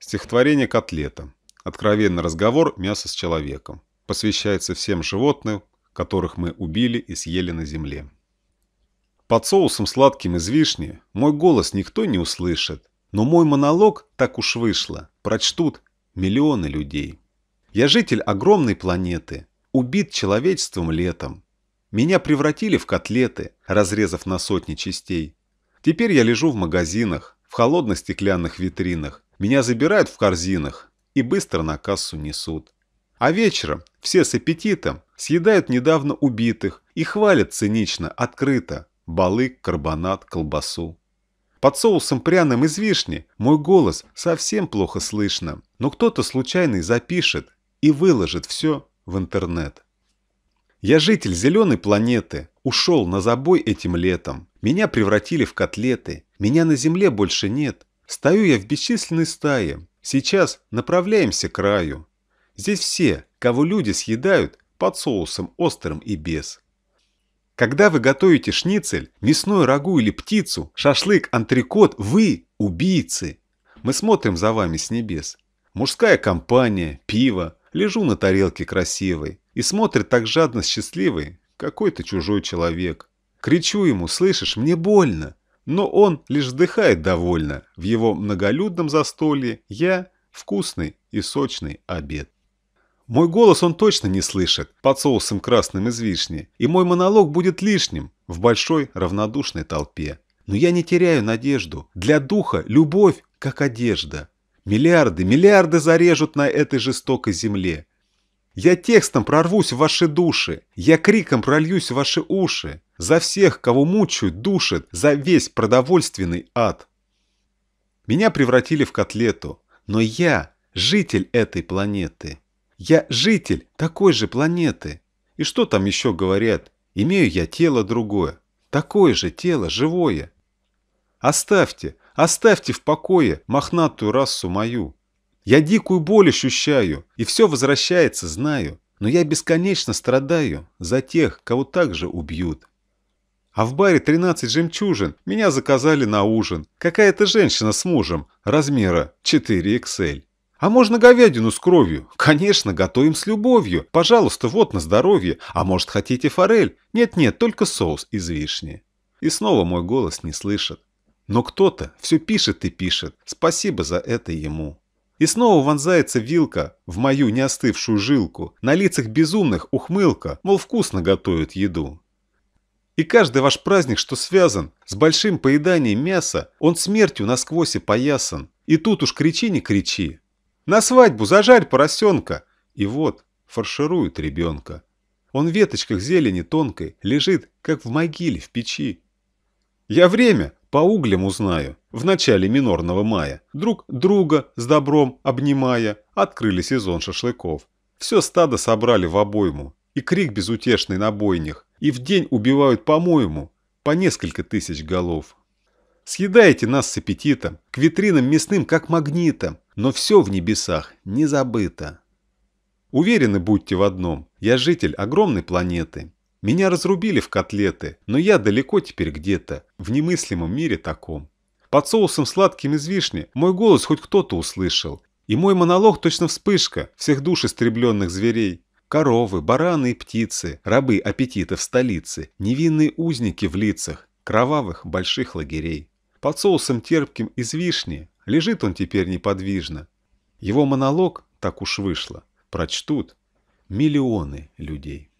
Стихотворение «Котлета». Откровенный разговор мяса с человеком. Посвящается всем животным, которых мы убили и съели на земле. Под соусом сладким из вишни мой голос никто не услышит, но мой монолог, так уж вышло, прочтут миллионы людей. Я житель огромной планеты, убит человечеством летом. Меня превратили в котлеты, разрезав на сотни частей. Теперь я лежу в магазинах, в холодно-стеклянных витринах меня забирают в корзинах и быстро на кассу несут. А вечером все с аппетитом съедают недавно убитых и хвалят цинично, открыто, балык, карбонат, колбасу. Под соусом пряным из вишни мой голос совсем плохо слышно, но кто-то случайный запишет и выложит все в интернет. Я житель зеленой планеты, ушел на забой этим летом. Меня превратили в котлеты, меня на земле больше нет. Стою я в бесчисленной стае. Сейчас направляемся к краю. Здесь все, кого люди съедают, под соусом острым и без. Когда вы готовите шницель, мясную рагу или птицу, шашлык, антрикот, вы – убийцы. Мы смотрим за вами с небес. Мужская компания, пиво, лежу на тарелке красивой. И смотрит так жадно счастливый какой-то чужой человек. Кричу ему, слышишь, мне больно. Но он лишь вздыхает довольно. В его многолюдном застолье я – вкусный и сочный обед. Мой голос он точно не слышит, под соусом красным из вишни, и мой монолог будет лишним в большой равнодушной толпе. Но я не теряю надежду. Для духа любовь, как одежда. Миллиарды, миллиарды зарежут на этой жестокой земле. Я текстом прорвусь в ваши души, я криком прольюсь в ваши уши. За всех, кого мучают, душат, за весь продовольственный ад. Меня превратили в котлету, но я житель этой планеты. Я житель такой же планеты. И что там еще говорят? Имею я тело другое. Такое же тело, живое. Оставьте, оставьте в покое мохнатую расу мою. Я дикую боль ощущаю, и все возвращается, знаю. Но я бесконечно страдаю за тех, кого также убьют. А в баре 13 жемчужин меня заказали на ужин. Какая-то женщина с мужем, размера 4XL. А можно говядину с кровью? Конечно, готовим с любовью. Пожалуйста, вот на здоровье. А может, хотите форель? Нет-нет, только соус из вишни. И снова мой голос не слышит. Но кто-то все пишет и пишет. Спасибо за это ему. И снова вонзается вилка в мою неостывшую жилку. На лицах безумных ухмылка, мол, вкусно готовят еду. И каждый ваш праздник, что связан с большим поеданием мяса, он смертью насквозь и поясан. И тут уж кричи, не кричи. На свадьбу зажарь поросенка. И вот фаршируют ребенка. Он в веточках зелени тонкой лежит, как в могиле в печи. Я время по углям узнаю. В начале минорного мая, друг друга с добром обнимая, открыли сезон шашлыков. Все стадо собрали в обойму, и крик безутешный на бойнях, и в день убивают, по-моему, по несколько тысяч голов. Съедаете нас с аппетитом, к витринам мясным, как магнитом, но все в небесах не забыто. Уверены будьте в одном, я житель огромной планеты. Меня разрубили в котлеты, но я далеко теперь где-то, в немыслимом мире таком. Под соусом сладким из вишни мой голос хоть кто-то услышал, и мой монолог точно вспышка всех душ истребленных зверей. Коровы, бараны и птицы, рабы аппетита в столице, невинные узники в лицах, кровавых больших лагерей. Под соусом терпким из вишни лежит он теперь неподвижно. Его монолог, так уж вышло, прочтут миллионы людей.